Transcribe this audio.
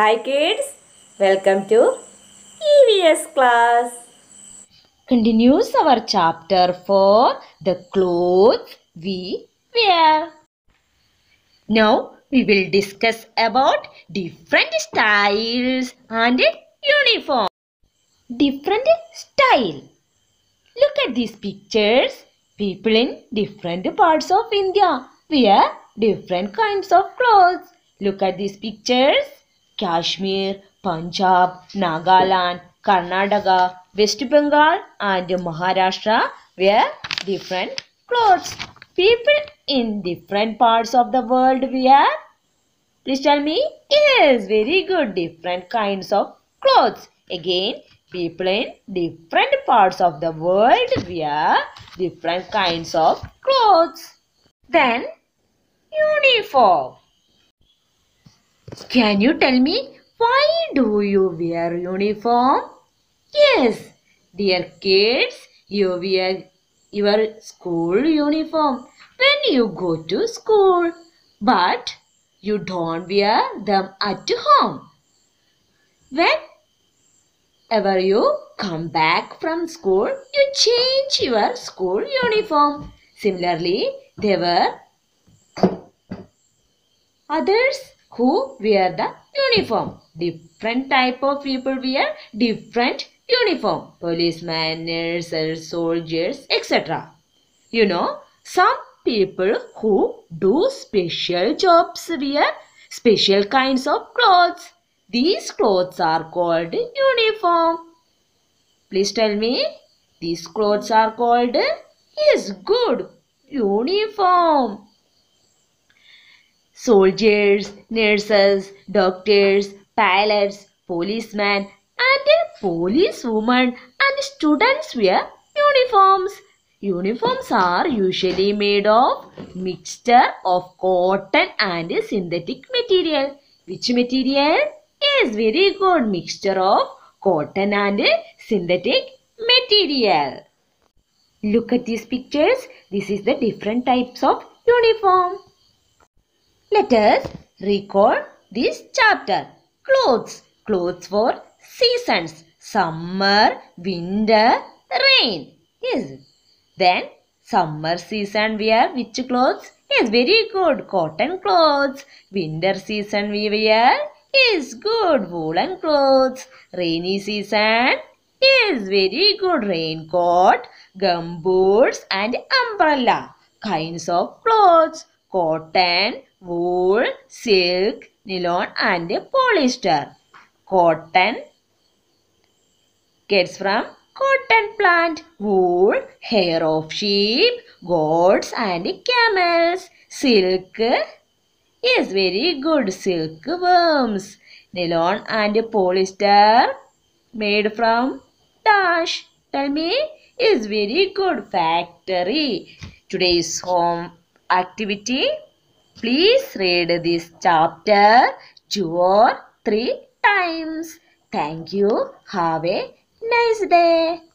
Hi kids, welcome to EVS class. Continues our chapter for the clothes we wear. Now we will discuss about different styles and uniform. Different style. Look at these pictures. People in different parts of India wear different kinds of clothes. Look at these pictures. Kashmir, Punjab, Nagaland, Karnataka, West Bengal and Maharashtra wear different clothes. People in different parts of the world wear? Please tell me. Yes, very good. Different kinds of clothes. Again, people in different parts of the world wear different kinds of clothes. Then, uniform. Can you tell me why do you wear uniform? Yes, dear kids, you wear your school uniform when you go to school. But you don't wear them at home. Whenever you come back from school, you change your school uniform. Similarly, there were others who wear the uniform. Different type of people wear different uniform. Policemen, nurses, soldiers, etc. You know, some people who do special jobs wear special kinds of clothes. These clothes are called uniform. Please tell me, these clothes are called? Yes, good. Uniform soldiers, nurses, doctors, pilots, policemen, and a policewoman and students wear uniforms. Uniforms are usually made of mixture of cotton and synthetic material. Which material? is very good. Mixture of cotton and synthetic material. Look at these pictures. This is the different types of uniform. Let us recall this chapter. Clothes. Clothes for seasons. Summer, winter, rain. Yes. Then summer season we wear which clothes? Yes, very good. Cotton clothes. Winter season we wear is good. Woolen clothes. Rainy season is very good. Raincoat, gumboots and umbrella. Kinds of clothes cotton, wool, silk, nylon and polyester. Cotton gets from cotton plant, wool, hair of sheep, goats and camels. Silk is very good silk worms. Nylon and polyester made from dash. Tell me is very good factory. Today's home activity, please read this chapter two or three times. Thank you. Have a nice day.